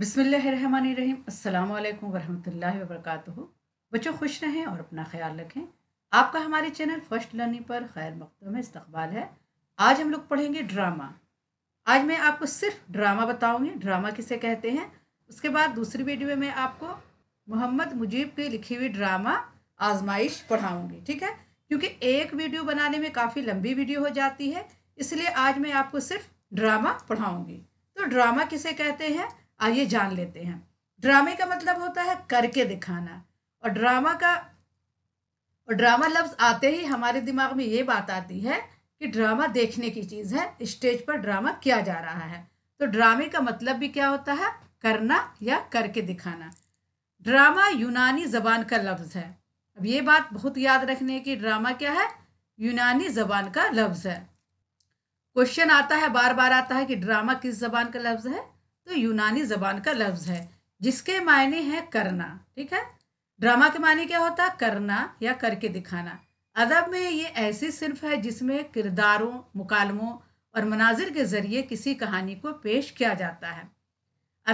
बिसमीम अल्लाम वरहमतुल्लाह वबरकू बच्चों खुश रहें और अपना ख्याल रखें आपका हमारे चैनल फर्स्ट लर्निंग पर खैर मकदम है इस्तबाल है आज हम लोग पढ़ेंगे ड्रामा आज मैं आपको सिर्फ ड्रामा बताऊंगी ड्रामा किसे कहते हैं उसके बाद दूसरी वीडियो में मैं आपको मोहम्मद मुजीब की लिखी हुई ड्रामा आजमाइश पढ़ाऊँगी ठीक है क्योंकि एक वीडियो बनाने में काफ़ी लंबी वीडियो हो जाती है इसलिए आज मैं आपको सिर्फ ड्रामा पढ़ाऊँगी तो ड्रामा किसे कहते हैं आइए जान लेते हैं ड्रामे का मतलब होता है करके दिखाना और ड्रामा का और ड्रामा लफ्ज़ आते ही हमारे दिमाग में ये बात आती है कि ड्रामा देखने की चीज़ है स्टेज पर ड्रामा किया जा रहा है तो ड्रामे का मतलब भी क्या होता है करना या करके दिखाना ड्रामा यूनानी ज़बान का लफ्ज़ है अब ये बात बहुत याद रखने की ड्रामा क्या है यूनानी ज़बान का लफ्ज़ है क्वेश्चन आता है बार बार आता है कि ड्रामा किस जबान का लफ्ज़ है तो यूनानी ज़बान का लफ्ज़ है जिसके मायने हैं करना ठीक है ड्रामा के मायने क्या होता है करना या करके दिखाना अदब में ये ऐसी सिर्फ है जिसमें किरदारों मुकालमों और मनाजिर के ज़रिए किसी कहानी को पेश किया जाता है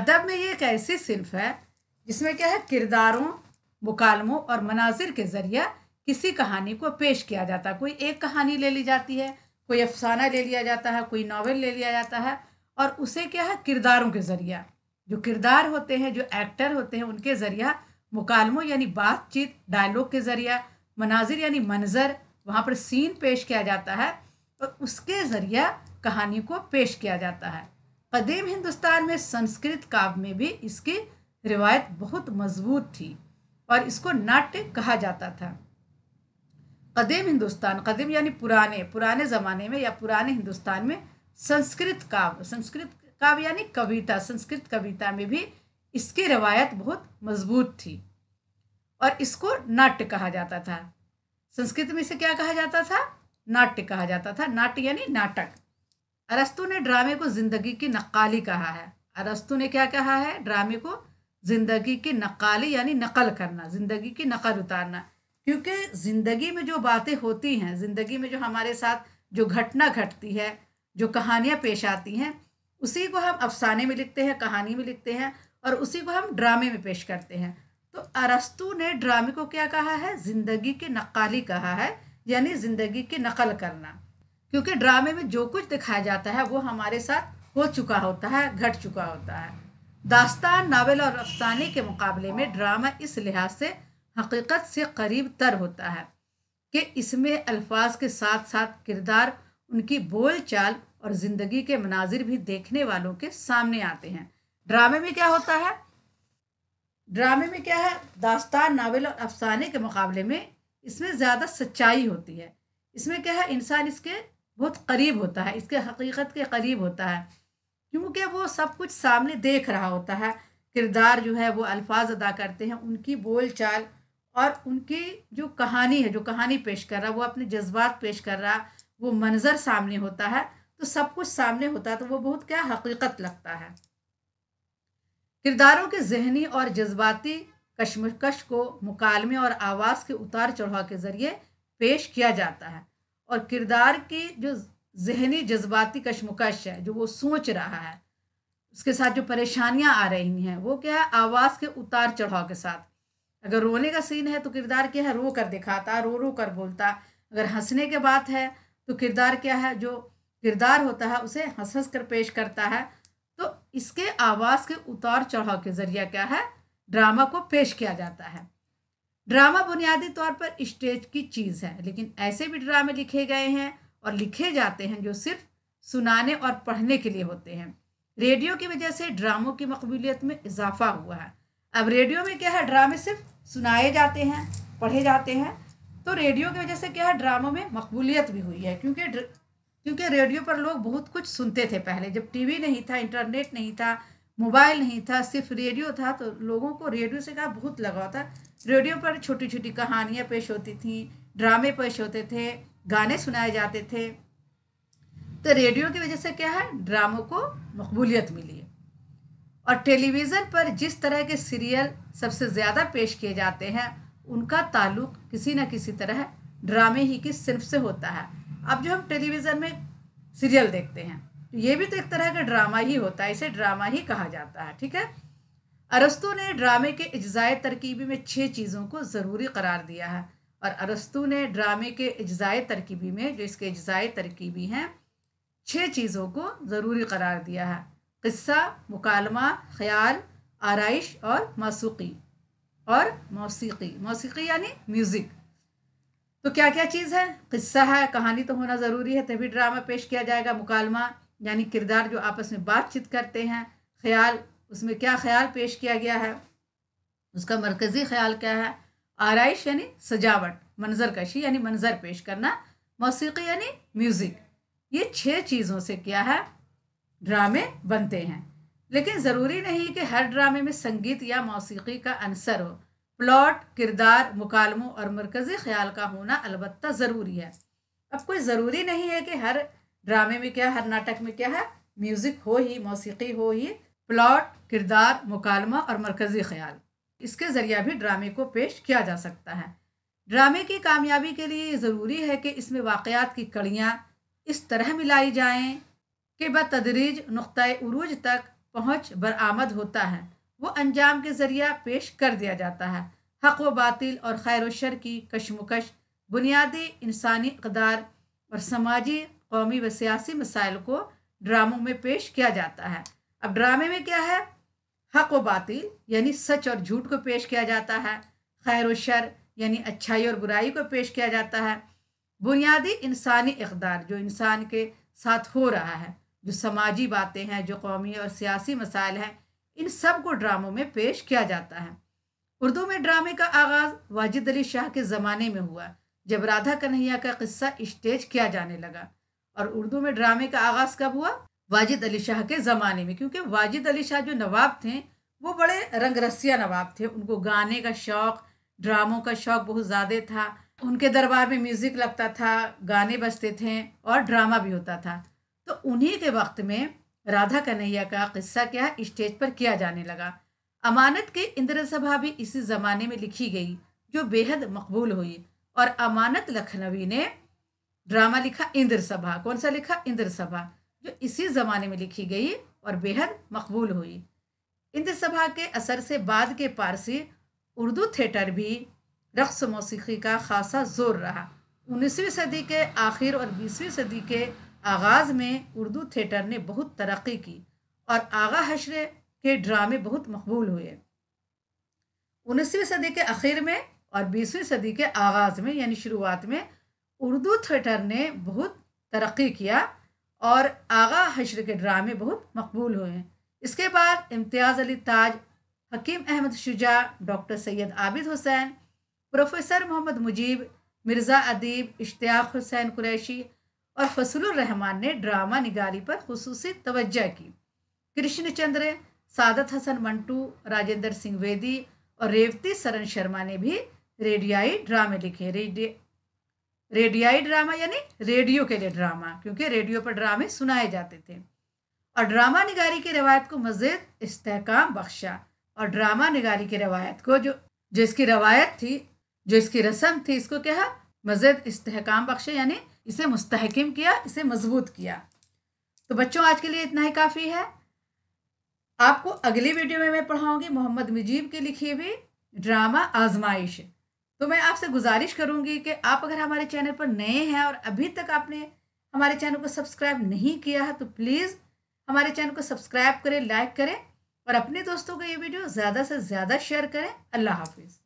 अदब में ये एक ऐसी सिर्फ है जिसमें क्या है किरदारों मुकालमों और मनाजिर के ज़रिए किसी कहानी को पेश किया जाता है कोई एक कहानी ले ली जाती है कोई अफसाना ले लिया जाता है कोई नावल ले लिया जाता है और उसे क्या है किरदारों के ज़रिया जो किरदार होते हैं जो एक्टर होते हैं उनके ज़रिया मुकालमों यानी बातचीत डायलॉग के ज़रिया मनाजिर यानी मंज़र वहाँ पर सीन पेश किया जाता है और उसके ज़रिया कहानी को पेश किया जाता है कदीम हिंदुस्तान में संस्कृत काव्य में भी इसकी रिवायत बहुत मजबूत थी और इसको नाट्य कहा जाता था कदीम हिंदुस्तान कदीम यानी पुराने पुराने ज़माने में या पुराने हिंदुस्तान में संस्कृत काव्य संस्कृत काव्य यानी कविता संस्कृत कविता में भी इसकी रवायत बहुत मजबूत थी और इसको नाट्य कहा जाता था संस्कृत में इसे क्या कहा जाता था नाट्य कहा जाता था नाट्य यानी नाटक अरस्तु ने ड्रामे को जिंदगी की नकाली कहा है अरस्तु ने क्या कहा है ड्रामे को जिंदगी की नकाली यानी नकल करना जिंदगी की नकल उतारना क्योंकि जिंदगी में जो बातें होती हैं जिंदगी में जो हमारे साथ जो घटना घटती है जो कहानियाँ पेश आती हैं उसी को हम अफसाने में लिखते हैं कहानी में लिखते हैं और उसी को हम ड्रामे में पेश करते हैं तो अरस्तु ने ड्रामे को क्या कहा है ज़िंदगी की नकाली कहा है यानी ज़िंदगी की नकल करना क्योंकि ड्रामे में जो कुछ दिखाया जाता है वो हमारे साथ हो चुका होता है घट चुका होता है दास्तान नावल और अफसाने के मुकाबले में ड्रामा इस लिहाज से हकीकत से करीब तर होता है कि इसमें अल्फाज के साथ साथ किरदार उनकी बोल चाल और ज़िंदगी के मनाजिर भी देखने वालों के सामने आते हैं ड्रामे में क्या होता है ड्रामे में क्या है दास्तान नावल और अफसाने के मुकाबले में इसमें ज़्यादा सच्चाई होती है इसमें क्या है इंसान इसके बहुत करीब होता है इसके हकीकत के करीब होता है क्योंकि वो सब कुछ सामने देख रहा होता है किरदार जो है वो अल्फाज अदा करते हैं उनकी बोल चाल और उनकी जो कहानी है जो कहानी पेश कर रहा है वो अपने जज्बात पेश कर रहा वो मंज़र सामने होता है तो सब कुछ सामने होता है तो वो बहुत क्या हकीकत लगता है किरदारों के जहनी और जज्बाती कश्मकश को मुकालमे और आवाज़ के उतार चढ़ाव के ज़रिए पेश किया जाता है और किरदार की जो जहनी जज्बाती कश्मकश है जो वो सोच रहा है उसके साथ जो परेशानियां आ रही हैं वो क्या है आवाज़ के उतार चढ़ाव के साथ अगर रोने का सीन है तो किरदार क्या है रो कर दिखाता रो रो कर बोलता अगर हंसने के बात है तो किरदार क्या है जो किरदार होता है उसे हंस हंस कर पेश करता है तो इसके आवाज़ के उतार चढ़ाव के जरिए क्या है ड्रामा को पेश किया जाता है ड्रामा बुनियादी तौर पर स्टेज की चीज़ है लेकिन ऐसे भी ड्रामे लिखे गए हैं और लिखे जाते हैं जो सिर्फ सुनाने और पढ़ने के लिए होते हैं रेडियो की वजह से ड्रामों की मकबूलियत में इजाफा हुआ है अब रेडियो में क्या है ड्रामे सिर्फ सुनाए जाते हैं पढ़े जाते हैं तो रेडियो की वजह से क्या है ड्रामों में मकबूलियत भी हुई है क्योंकि क्योंकि रेडियो पर लोग बहुत कुछ सुनते थे पहले जब टीवी नहीं था इंटरनेट नहीं था मोबाइल नहीं था सिर्फ रेडियो था तो लोगों को रेडियो से क्या बहुत लगाव था रेडियो पर छोटी छोटी कहानियाँ पेश होती थी ड्रामे पेश होते थे गाने सुनाए जाते थे तो रेडियो की वजह से क्या है ड्रामों को मकबूलियत मिली है और टेलीविज़न पर जिस तरह के सीरियल सबसे ज़्यादा पेश किए जाते हैं उनका ताल्लुक किसी न किसी तरह ड्रामे ही की सिर्फ से होता है अब जो हम टेलीविज़न में सीरियल देखते हैं तो ये भी तो एक तरह का ड्रामा ही होता है इसे ड्रामा ही कहा जाता है ठीक है अरस्तु ने ड्रामे के अजाए तरकीबी में छः चीज़ों को ज़रूरी करार दिया है और अरस्तु ने ड्रामे के अजाए तरकीबी में जो इसके अजाए तरकीबी हैं छः चीज़ों को ज़रूरी करार दिया है क़स्सा मुकालमा ख्याल आरइश और मासूकी और मौसीकी मौसीकी यानी म्यूज़िक तो क्या क्या चीज़ है किस्सा है कहानी तो होना ज़रूरी है तभी ड्रामा पेश किया जाएगा मुकालमा यानी किरदार जो आपस में बातचीत करते हैं ख्याल उसमें क्या ख्याल पेश किया गया है उसका मरकज़ी ख्याल क्या है आरइश यानी सजावट मंजर कशी यानी मंजर पेश करना मौसीकी यानी म्यूज़िक ये छः चीज़ों से क्या है ड्रामे बनते हैं लेकिन ज़रूरी नहीं कि हर ड्रामे में संगीत या मौसीकी का अंसर हो प्लॉट किरदार मुकालमों और मरकज़ी ख्याल का होना अलबत्ता ज़रूरी है अब कोई ज़रूरी नहीं है कि हर ड्रामे में क्या हर नाटक में क्या है म्यूज़िक हो ही मौसीकी हो ही प्लॉट किरदार मुकालमा और मरकज़ी ख्याल इसके ज़रिए भी ड्रामे को पेश किया जा सकता है ड्रामे की कामयाबी के लिए ज़रूरी है कि इसमें वाक़ात की कड़ियाँ इस तरह मिलाई जाएँ कि बतदरीज नुक़ उरूज तक पहुँच बरामद होता है वो अंजाम के ज़रिया पेश कर दिया जाता है हक व बातिल और खैर शर की कशमकश बुनियादी इंसानी अकदार और समाजी कौमी व सियासी मसाइल को ड्रामों में पेश किया जाता है अब ड्रामे में क्या है हक व बातिल यानी सच और झूठ को पेश किया जाता है खैर शर यानी अच्छाई और बुराई को पेश किया जाता है बुनियादी इंसानी इकदार जो इंसान के साथ हो रहा है जो समाजी बातें हैं जो कौमी और सियासी मसाइल हैं इन सब को ड्रामों में पेश किया जाता है उर्दू में ड्रामे का आगाज़ वाजिद अली शाह के ज़माने में हुआ जब राधा कन्हैया का किस्सा स्टेज किया जाने लगा और उर्दू में ड्रामे का आगाज़ कब हुआ वाजिद अली शाह के ज़माने में क्योंकि वाजिद अली शाह जो नवाब थे वो बड़े रंग रसिया नवाब थे उनको गाने का शौक़ ड्रामों का शौक़ बहुत ज़्यादा था उनके दरबार में म्यूज़िक लगता था गाने बजते थे और ड्रामा भी होता था तो उन्हीं के वक्त में राधा कन्हैया का किस्सा क्या स्टेज पर किया जाने लगा अमानत की इंद्र सभा भी इसी ज़माने में लिखी गई जो बेहद मकबूल हुई और अमानत लखनवी ने ड्रामा लिखा इंद्र सभा कौन सा लिखा इंद्र सभा जो इसी ज़माने में लिखी गई और बेहद मकबूल हुई इंद्र सभा के असर से बाद के पारसी उर्दू थिएटर भी रक्स मौसीकी का खासा जोर रहा उन्नीसवीं सदी के आखिर और बीसवीं सदी के आगाज़ में उर्दू थिएटर ने बहुत तरक्की की और आगा हशरे के ड्रामे बहुत मकबूल हुए उन्नीसवीं सदी के आखिर में और बीसवीं सदी के आगाज़ में यानी शुरुआत में उर्दू थिएटर ने बहुत तरक्की किया और आगा हशर के ड्रामे बहुत मकबूल हुए इसके बाद इम्तियाज़ अली ताज हकीम अहमद शुजा डॉक्टर सैयद आबिद हुसैन प्रोफेसर मोहम्मद मुजीब मिर्ज़ा अदीब इश्तियाक हुसैन कुरैशी और रहमान ने ड्रामा निगारी पर खसूस तवज्जा की कृष्णचंद्र सादत हसन मंटू राजेंद्र सिंह वेदी और रेवती सरन शर्मा ने भी रेडियाई ड्रामे लिखे रेडिया रेडियाई ड्रामा यानी रेडियो के लिए ड्रामा क्योंकि रेडियो पर ड्रामे सुनाए जाते थे और ड्रामा निगारी की रवायत को मज़ीद इस्तेकाम बख्शा और ड्रामा निगारी की रवायत को जो जो इसकी रवायत थी जो इसकी रस्म थी इसको क्या मज़ीद इस्तेकाम बख्शा यानी इसे मुस्तहकम किया इसे मजबूत किया तो बच्चों आज के लिए इतना ही काफ़ी है आपको अगली वीडियो में मैं पढ़ाऊंगी मोहम्मद मुजीब की लिखी हुई ड्रामा आजमाइश तो मैं आपसे गुजारिश करूंगी कि आप अगर हमारे चैनल पर नए हैं और अभी तक आपने हमारे चैनल को सब्सक्राइब नहीं किया है तो प्लीज़ हमारे चैनल को सब्सक्राइब करें लाइक करें और अपने दोस्तों को ये वीडियो ज़्यादा से ज़्यादा शेयर करें अल्लाह हाफिज़